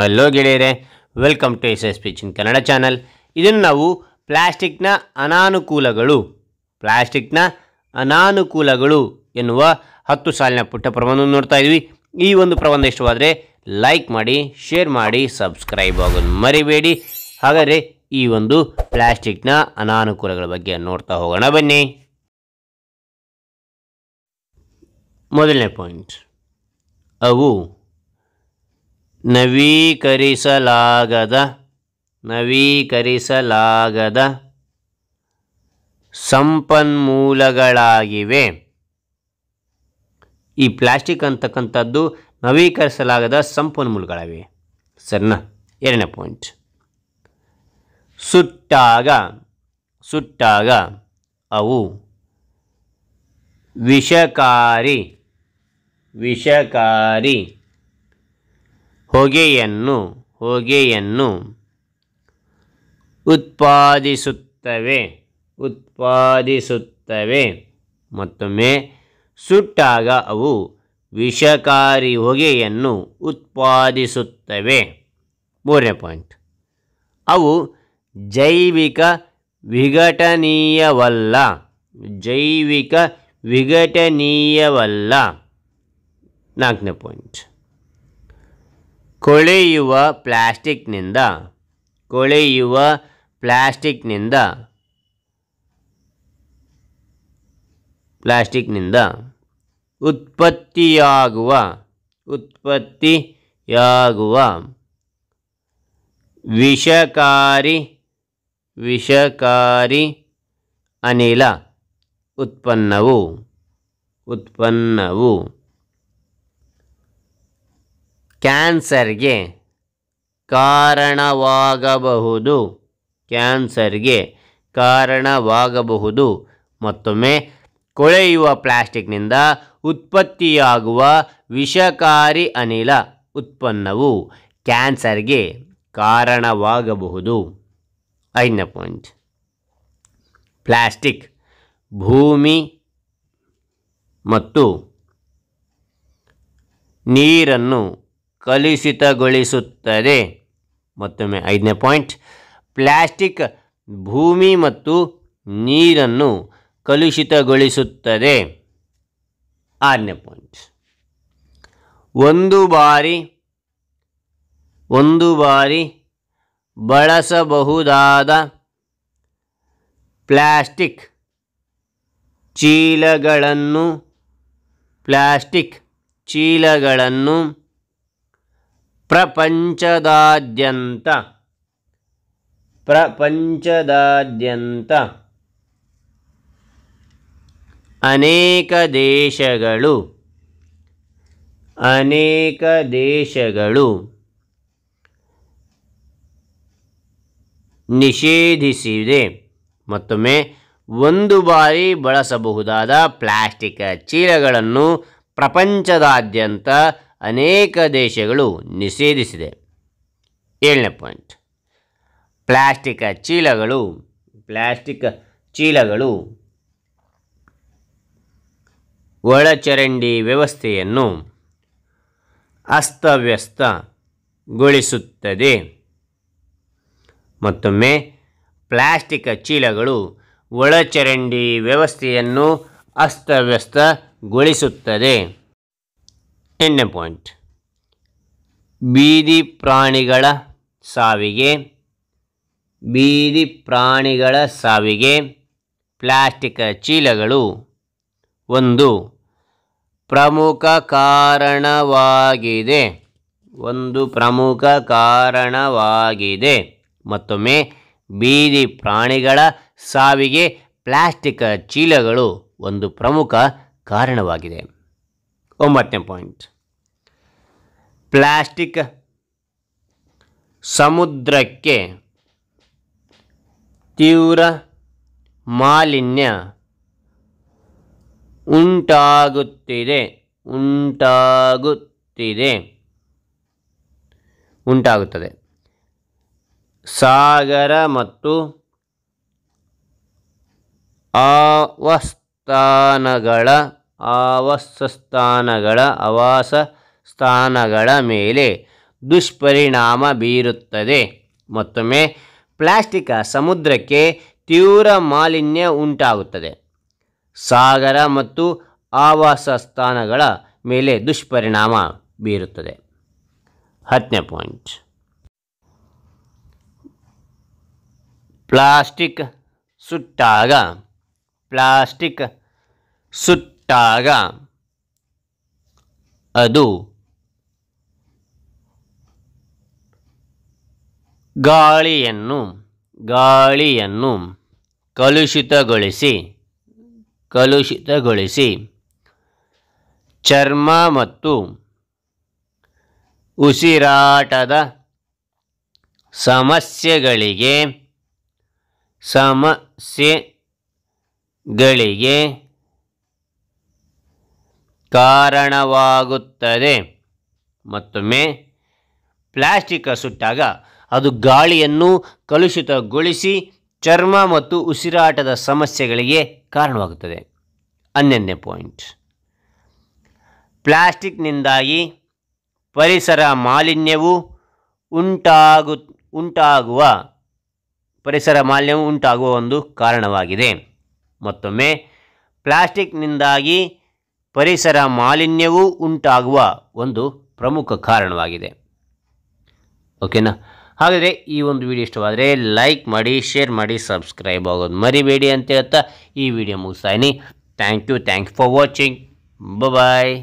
hello ಗೆಳೆಯರೆ welcome to S S in Kannada channel ಇದನ್ನು ನಾವು ಪ್ಲ್ಯಾಸ್ಟಿಕ್ನ ಅನಾನುಕೂಲಗಳು ಪ್ಲ್ಯಾಸ್ಟಿಕ್ನ ಅನಾನುಕೂಲಗಳು ಎನ್ನುವ ಹತ್ತು ಸಾಲಿನ ಪುಟ್ಟ ಪ್ರಬಂಧವನ್ನು ನೋಡ್ತಾ ಇದ್ವಿ ಈ ಒಂದು ಪ್ರಬಂಧ ಇಷ್ಟವಾದರೆ ಲೈಕ್ ಮಾಡಿ ಶೇರ್ ಮಾಡಿ ಸಬ್ಸ್ಕ್ರೈಬ್ ಆಗೋದು ಮರಿಬೇಡಿ ಹಾಗಾದರೆ ಈ ಒಂದು ಪ್ಲ್ಯಾಸ್ಟಿಕ್ನ ಅನಾನುಕೂಲಗಳ ಬಗ್ಗೆ ನೋಡ್ತಾ ಹೋಗೋಣ ಬನ್ನಿ ಮೊದಲನೇ ಪಾಯಿಂಟ್ ಅವು ನವೀಕರಿಸಲಾಗದ ನವೀಕರಿಸಲಾಗದ ಸಂಪನ್ಮೂಲಗಳಾಗಿವೆ ಈ ಪ್ಲಾಸ್ಟಿಕ್ ಅಂತಕ್ಕಂಥದ್ದು ನವೀಕರಿಸಲಾಗದ ಸಂಪನ್ಮೂಲಗಳಾಗಿವೆ ಸರಿನಾ ಎರಡನೇ ಪಾಯಿಂಟ್ ಸುಟ್ಟಾಗ ಸುಟ್ಟಾಗ ಅವು ವಿಷಕಾರಿ ವಿಷಕಾರಿ ಹೊಗೆಯನ್ನು ಹೊಗೆಯನ್ನು ಉತ್ಪಾದಿಸುತ್ತವೆ ಉತ್ಪಾದಿಸುತ್ತವೆ ಮತ್ತೊಮ್ಮೆ ಸುಟ್ಟಾಗ ಅವು ವಿಷಕಾರಿ ಹೊಗೆಯನ್ನು ಉತ್ಪಾದಿಸುತ್ತವೆ ಮೂರನೇ ಪಾಯಿಂಟ್ ಅವು ಜೈವಿಕ ವಿಘಟನೀಯವಲ್ಲ ಜೈವಿಕ ವಿಘಟನೀಯವಲ್ಲ ನಾಲ್ಕನೇ ಪಾಯಿಂಟ್ ಕೊಳೆಯುವ ಪ್ಲ್ಯಾಸ್ಟಿಕ್ನಿಂದ ಕೊಳೆಯುವ ಪ್ಲ್ಯಾಸ್ಟಿಕ್ನಿಂದ ಪ್ಲ್ಯಾಸ್ಟಿಕ್ನಿಂದ ಉತ್ಪತ್ತಿಯಾಗುವ ಉತ್ಪತ್ತಿಯಾಗುವ ವಿಷಕಾರಿ ವಿಷಕಾರಿ ಅನಿಲ ಉತ್ಪನ್ನವು ಉತ್ಪನ್ನವು ಕ್ಯಾನ್ಸರ್ಗೆ ಕಾರಣವಾಗಬಹುದು ಕ್ಯಾನ್ಸರ್ಗೆ ಕಾರಣವಾಗಬಹುದು ಮತ್ತೊಮ್ಮೆ ಕೊಳೆಯುವ ಪ್ಲಾಸ್ಟಿಕ್ನಿಂದ ಉತ್ಪತ್ತಿಯಾಗುವ ವಿಷಕಾರಿ ಅನಿಲ ಉತ್ಪನ್ನವು ಕ್ಯಾನ್ಸರ್ಗೆ ಕಾರಣವಾಗಬಹುದು ಐದನೇ ಪಾಯಿಂಟ್ ಪ್ಲಾಸ್ಟಿಕ್ ಭೂಮಿ ಮತ್ತು ನೀರನ್ನು ಕಲುಷಿತಗೊಳಿಸುತ್ತದೆ ಮತ್ತೊಮ್ಮೆ ಐದನೇ ಪಾಯಿಂಟ್ ಪ್ಲ್ಯಾಸ್ಟಿಕ್ ಭೂಮಿ ಮತ್ತು ನೀರನ್ನು ಕಲುಷಿತಗೊಳಿಸುತ್ತದೆ ಆರನೇ ಪಾಯಿಂಟ್ ಒಂದು ಬಾರಿ ಒಂದು ಬಾರಿ ಬಳಸಬಹುದಾದ ಪ್ಲ್ಯಾಸ್ಟಿಕ್ ಚೀಲಗಳನ್ನು ಪ್ಲ್ಯಾಸ್ಟಿಕ್ ಚೀಲಗಳನ್ನು ಪ್ರಪಂಚದಾದ್ಯಂತ ಪ್ರಪಂಚದಾದ್ಯಂತ ಅನೇಕ ದೇಶಗಳು ಅನೇಕ ದೇಶಗಳು ನಿಷೇಧಿಸಿದೆ ಮತ್ತೊಮ್ಮೆ ಒಂದು ಬಾರಿ ಬಳಸಬಹುದಾದ ಪ್ಲಾಸ್ಟಿಕ್ ಚೀಲಗಳನ್ನು ಪ್ರಪಂಚದಾದ್ಯಂತ ಅನೇಕ ದೇಶಗಳು ನಿಷೇಧಿಸಿದೆ ಏಳನೇ ಪಾಯಿಂಟ್ ಪ್ಲಾಸ್ಟಿಕ್ ಚೀಲಗಳು ಪ್ಲಾಸ್ಟಿಕ್ ಚೀಲಗಳು ಒಳಚರಂಡಿ ವ್ಯವಸ್ಥೆಯನ್ನು ಅಸ್ತವ್ಯಸ್ತಗೊಳಿಸುತ್ತದೆ ಮತ್ತೊಮ್ಮೆ ಪ್ಲಾಸ್ಟಿಕ್ ಚೀಲಗಳು ಒಳಚರಂಡಿ ವ್ಯವಸ್ಥೆಯನ್ನು ಅಸ್ತವ್ಯಸ್ತಗೊಳಿಸುತ್ತದೆ ಎಂಟನೇ ಪಾಯಿಂಟ್ ಬೀದಿ ಪ್ರಾಣಿಗಳ ಸಾವಿಗೆ ಬೀದಿ ಪ್ರಾಣಿಗಳ ಸಾವಿಗೆ ಪ್ಲಾಸ್ಟಿಕ್ ಚೀಲಗಳು ಒಂದು ಪ್ರಮುಖ ಕಾರಣವಾಗಿದೆ ಒಂದು ಪ್ರಮುಖ ಕಾರಣವಾಗಿದೆ ಮತ್ತೊಮ್ಮೆ ಬೀದಿ ಪ್ರಾಣಿಗಳ ಸಾವಿಗೆ ಪ್ಲಾಸ್ಟಿಕ್ ಚೀಲಗಳು ಒಂದು ಪ್ರಮುಖ ಕಾರಣವಾಗಿದೆ ಒಂಬತ್ತನೇ ಪಾಯಿಂಟ್ ಪ್ಲಾಸ್ಟಿಕ್ ಸಮುದ್ರಕ್ಕೆ ತೀವ್ರ ಮಾಲಿನ್ಯ ಉಂಟಾಗುತ್ತಿದೆ ಉಂಟಾಗುತ್ತಿದೆ ಉಂಟಾಗುತ್ತದೆ ಸಾಗರ ಮತ್ತು ಆವಸ್ಥಾನಗಳ ಆವಾಸಸ್ಥಾನಗಳ ಆವಾಸ ಸ್ಥಾನಗಳ ಮೇಲೆ ದುಷ್ಪರಿಣಾಮ ಬೀರುತ್ತದೆ ಮತ್ತೊಮ್ಮೆ ಪ್ಲಾಸ್ಟಿಕ ಸಮುದ್ರಕ್ಕೆ ತೀವ್ರ ಮಾಲಿನ್ಯ ಉಂಟಾಗುತ್ತದೆ ಸಾಗರ ಮತ್ತು ಆವಾಸ ಸ್ಥಾನಗಳ ಮೇಲೆ ದುಷ್ಪರಿಣಾಮ ಬೀರುತ್ತದೆ ಹತ್ತನೇ ಪಾಯಿಂಟ್ ಪ್ಲಾಸ್ಟಿಕ್ ಸುಟ್ಟಾಗ ಪ್ಲಾಸ್ಟಿಕ್ ಸುಟ್ಟಾಗ ಅದು ಗಾಳಿಯನ್ನು ಗಾಳಿಯನ್ನು ಕಲುಷಿತಗೊಳಿಸಿ ಕಲುಷಿತಗೊಳಿಸಿ ಚರ್ಮ ಮತ್ತು ಉಸಿರಾಟದ ಸಮಸ್ಯೆಗಳಿಗೆ ಸಮಸ್ಯೆಗಳಿಗೆ ಕಾರಣವಾಗುತ್ತದೆ ಮತ್ತೊಮ್ಮೆ ಪ್ಲಾಸ್ಟಿಕ್ ಸುಟ್ಟಾಗ ಅದು ಗಾಳಿಯನ್ನು ಕಲುಷಿತಗೊಳಿಸಿ ಚರ್ಮ ಮತ್ತು ಉಸಿರಾಟದ ಸಮಸ್ಯೆಗಳಿಗೆ ಕಾರಣವಾಗುತ್ತದೆ ಹನ್ನೊಂದನೇ ಪಾಯಿಂಟ್ ಪ್ಲಾಸ್ಟಿಕ್ನಿಂದಾಗಿ ಪರಿಸರ ಮಾಲಿನ್ಯವು ಉಂಟಾಗು ಉಂಟಾಗುವ ಪರಿಸರ ಮಾಲಿನ್ಯವು ಉಂಟಾಗುವ ಒಂದು ಕಾರಣವಾಗಿದೆ ಮತ್ತೊಮ್ಮೆ ಪ್ಲಾಸ್ಟಿಕ್ನಿಂದಾಗಿ ಪರಿಸರ ಮಾಲಿನ್ಯವು ಉಂಟಾಗುವ ಒಂದು ಪ್ರಮುಖ ಕಾರಣವಾಗಿದೆ ಓಕೆನಾ ಹಾಗಾದರೆ ಈ ಒಂದು ವಿಡಿಯೋ ಇಷ್ಟವಾದರೆ ಲೈಕ್ ಮಾಡಿ ಶೇರ್ ಮಾಡಿ ಸಬ್ಸ್ಕ್ರೈಬ್ ಆಗೋದು ಮರಿಬೇಡಿ ಅಂತ ಹೇಳ್ತಾ ಈ ವಿಡಿಯೋ ಇದ್ದೀನಿ thank you you for watching bye